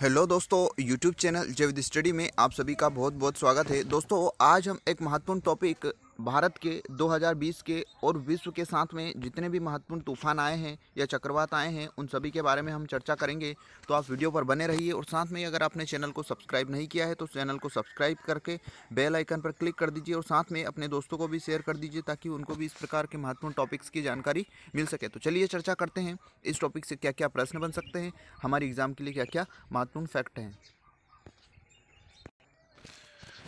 hello दोस्तों YouTube channel जैविद study में आप सभी का बहुत बहुत स्वागत है दोस्तों आज हम एक महत्वपूर्ण टॉपिक भारत के 2020 के और विश्व के साथ में जितने भी महत्वपूर्ण तूफान आए हैं या चक्रवात आए हैं उन सभी के बारे में हम चर्चा करेंगे तो आप वीडियो पर बने रहिए और साथ में अगर आपने चैनल को सब्सक्राइब नहीं किया है तो चैनल को सब्सक्राइब करके बेल आइकन पर क्लिक कर दीजिए और साथ में अपने दोस्तों को भी शेयर कर दीजिए ताकि उनको भी इस प्रकार के महत्वपूर्ण टॉपिक्स की जानकारी मिल सके तो चलिए चर्चा करते हैं इस टॉपिक से क्या क्या प्रश्न बन सकते हैं हमारे एग्ज़ाम के लिए क्या क्या महत्वपूर्ण फैक्ट हैं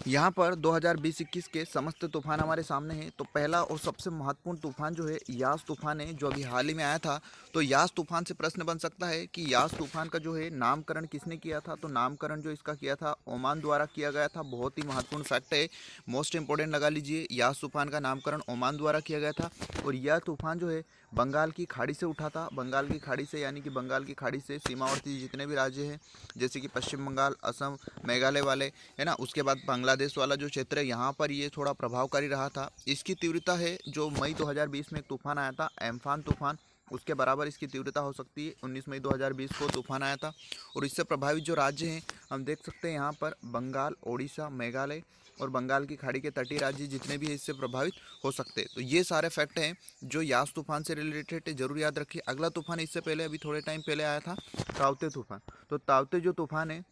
यहाँ पर 2020-21 के समस्त तूफान हमारे सामने हैं तो पहला और सबसे महत्वपूर्ण तूफान जो है यास तूफान है जो अभी हाल ही में आया था तो यास तूफान से प्रश्न बन सकता है कि यास तूफान का जो है नामकरण किसने किया था तो नामकरण जो इसका किया था ओमान द्वारा किया गया था बहुत ही महत्वपूर्ण फैक्ट है मोस्ट इंपॉर्टेंट लगा लीजिए यास तूफान का नामकरण ओमान द्वारा किया गया था और यह तूफान जो है बंगाल की खाड़ी से उठा था बंगाल की खाड़ी से यानी कि बंगाल की खाड़ी से सीमावर्ती जितने भी राज्य हैं जैसे कि पश्चिम बंगाल असम मेघालय वाले है ना उसके बाद बांग्ला बांग्लादेश वाला जो क्षेत्र है यहाँ पर ये थोड़ा प्रभावकारी रहा था इसकी तीव्रता है जो मई 2020 में एक तूफान आया था एम्फान तूफान उसके बराबर इसकी तीव्रता हो सकती है 19 मई 2020 को तूफान आया था और इससे प्रभावित जो राज्य हैं हम देख सकते हैं यहाँ पर बंगाल ओडिशा मेघालय और बंगाल की खाड़ी के तटीय राज्य जितने भी हैं इससे प्रभावित हो सकते हैं तो ये सारे फैक्ट हैं जो यास तूफान से रिलेटेड है जरूर याद रखिए अगला तूफान इससे पहले अभी थोड़े टाइम पहले आया था तावते तूफान तो तावते जो तूफान है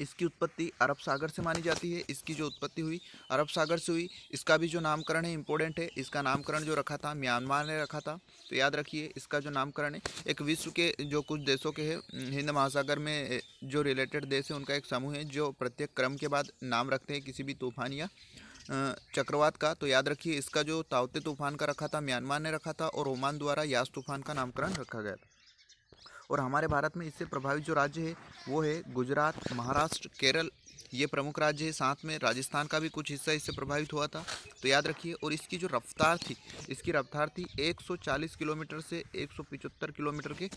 इसकी उत्पत्ति अरब सागर से मानी जाती है इसकी जो उत्पत्ति हुई अरब सागर से हुई इसका भी जो नामकरण है इम्पोर्टेंट है इसका नामकरण जो रखा था म्यांमार ने रखा था तो याद रखिए इसका जो नामकरण है एक विश्व के जो कुछ देशों के हैं हिंद महासागर में जो रिलेटेड देश है उनका एक समूह है जो प्रत्येक क्रम के बाद नाम रखते हैं किसी भी तूफान या चक्रवात का तो याद रखिए इसका जो तावते तूफान का रखा था म्यांमार ने रखा था और ओमान द्वारा यास तूफान का नामकरण रखा गया था और हमारे भारत में इससे प्रभावित जो राज्य है वो है गुजरात महाराष्ट्र केरल ये प्रमुख राज्य है साथ में राजस्थान का भी कुछ हिस्सा इससे प्रभावित हुआ था तो याद रखिए और इसकी जो रफ्तार थी इसकी रफ्तार थी 140 किलोमीटर से एक किलोमीटर के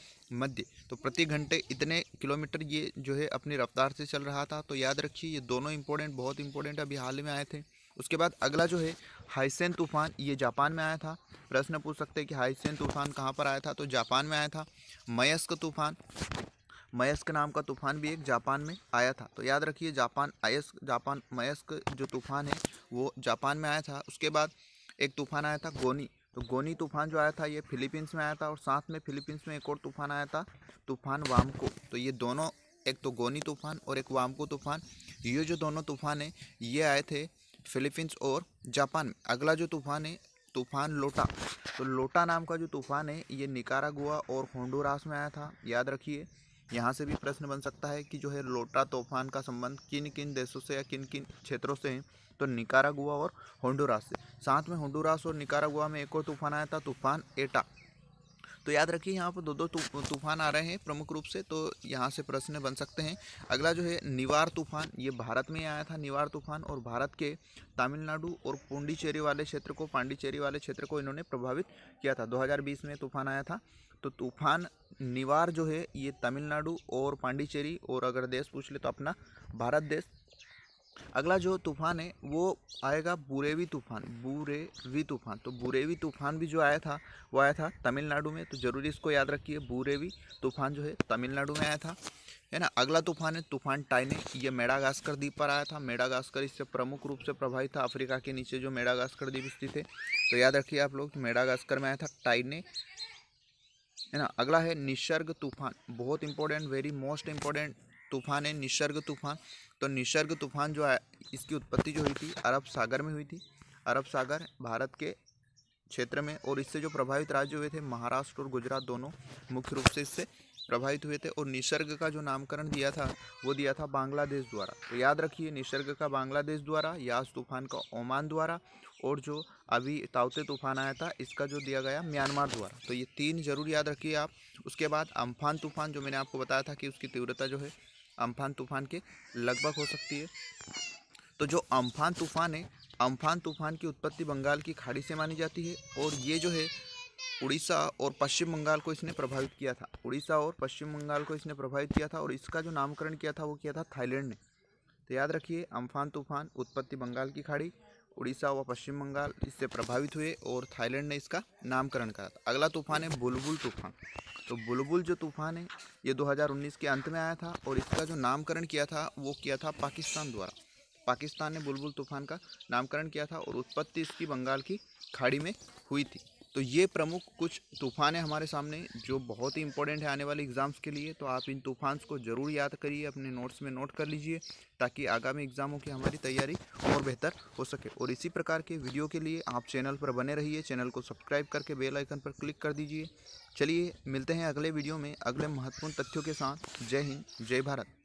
मध्य तो प्रति घंटे इतने किलोमीटर ये जो है अपनी रफ्तार से चल रहा था तो याद रखिए ये दोनों इम्पोर्टेंट बहुत इंपॉर्टेंट अभी हाल में आए थे उसके बाद अगला जो है हाइसेन तूफान ये जापान में आया था प्रश्न पूछ सकते हैं कि हाइसेन तूफान कहाँ पर आया था तो जापान में आया था मयस्क तूफान मयस्क नाम का तूफान भी एक जापान में आया था तो याद रखिए जापान आयस्क जापान मयस्क जो तूफान है वो जापान में आया था उसके बाद एक तूफान आया था गोनी तो गोनी तूफान जो आया था ये फिलीपींस में आया था और साथ में फिलीपींस में एक और तूफान आया था तूफान वामको तो ये दोनों एक तो गोनी तूफान और एक वामको तूफान ये जो दोनों तूफान हैं ये आए थे फिलीपींस और जापान में अगला जो तूफान है तूफान लोटा तो लोटा नाम का जो तूफान है ये निकारागुआ और होंडोरास में आया था याद रखिए यहाँ से भी प्रश्न बन सकता है कि जो है लोटा तूफान का संबंध किन किन देशों से या किन किन क्षेत्रों से है तो निकारागुआ और होंडोरास से साथ में होंडोरास और निकारागुआ में एक और तूफान आया था तूफान एटा तो याद रखिए यहाँ पर दो दो तूफान आ रहे हैं प्रमुख रूप से तो यहाँ से प्रश्न बन सकते हैं अगला जो है निवार तूफान ये भारत में आया था निवार तूफान और भारत के तमिलनाडु और पुंडीचेरी वाले क्षेत्र को पांडिचेरी वाले क्षेत्र को इन्होंने प्रभावित किया था दो में तूफान आया था तो तूफान निवार जो है ये तमिलनाडु और पांडिचेरी और अगर देश पूछ ले तो अपना भारत देश अगला जो तूफ़ान है वो आएगा बुरेवी तूफ़ान बुरेवी तूफ़ान तो बुरेवी तूफ़ान भी जो आया था वो आया था तमिलनाडु में तो जरूरी इसको याद रखिए बुरेवी तूफ़ान जो है तमिलनाडु में आया था है ना अगला तूफ़ान है तूफ़ान टाइने ये मेडागास्कर द्वीप पर आया था मेडागास्कर इससे प्रमुख रूप से प्रभावित था अफ्रीका के नीचे जो मेडागास्कर द्वीप स्थित है तो याद रखिए आप लोग मेडागास्कर में आया था टाइने है ना अगला है निसर्ग तूफ़ान बहुत इंपॉर्टेंट वेरी मोस्ट इंपॉर्टेंट तूफान है निसर्ग तूफान तो निसर्ग तूफान जो है इसकी उत्पत्ति जो हुई थी अरब सागर में हुई थी अरब सागर भारत के क्षेत्र में और इससे जो प्रभावित राज्य हुए थे महाराष्ट्र और गुजरात दोनों मुख्य रूप से इससे प्रभावित हुए थे और निसर्ग का जो नामकरण दिया था वो दिया था बांग्लादेश द्वारा तो याद रखिए निसर्ग का बांग्लादेश द्वारा यास तूफान का ओमान द्वारा और जो अभी तावते तूफान आया था इसका जो दिया गया म्यांमार द्वारा तो ये तीन जरूर याद रखिए आप उसके बाद अम्फान तूफान जो मैंने आपको बताया था कि उसकी तीव्रता जो है अम्फान तूफान के लगभग हो सकती है तो जो अम्फान तूफान है अम्फान तूफान की उत्पत्ति बंगाल की खाड़ी से मानी जाती है और ये जो है उड़ीसा और पश्चिम बंगाल को इसने प्रभावित किया था उड़ीसा और पश्चिम बंगाल को इसने प्रभावित किया था और इसका जो नामकरण किया था वो किया था थाईलैंड ने तो याद रखिए अम्फान तूफान उत्पत्ति बंगाल की खाड़ी उड़ीसा व पश्चिम बंगाल इससे प्रभावित हुए और थाईलैंड ने इसका नामकरण करा था अगला तूफान है बुलबुल तूफान तो बुलबुल जो तूफ़ान है ये 2019 के अंत में आया था और इसका जो नामकरण किया था वो किया था पाकिस्तान द्वारा पाकिस्तान ने बुलबुल तूफ़ान का नामकरण किया था और उत्पत्ति इसकी बंगाल की खाड़ी में हुई थी तो ये प्रमुख कुछ तूफ़ान है हमारे सामने जो बहुत ही इंपॉर्टेंट है आने वाले एग्ज़ाम्स के लिए तो आप इन तूफ़ान को ज़रूर याद करिए अपने नोट्स में नोट कर लीजिए ताकि आगामी एग्ज़ामों की हमारी तैयारी और बेहतर हो सके और इसी प्रकार के वीडियो के लिए आप चैनल पर बने रहिए चैनल को सब्सक्राइब करके बेल आइकन पर क्लिक कर दीजिए चलिए मिलते हैं अगले वीडियो में अगले महत्वपूर्ण तथ्यों के साथ जय हिंद जय भारत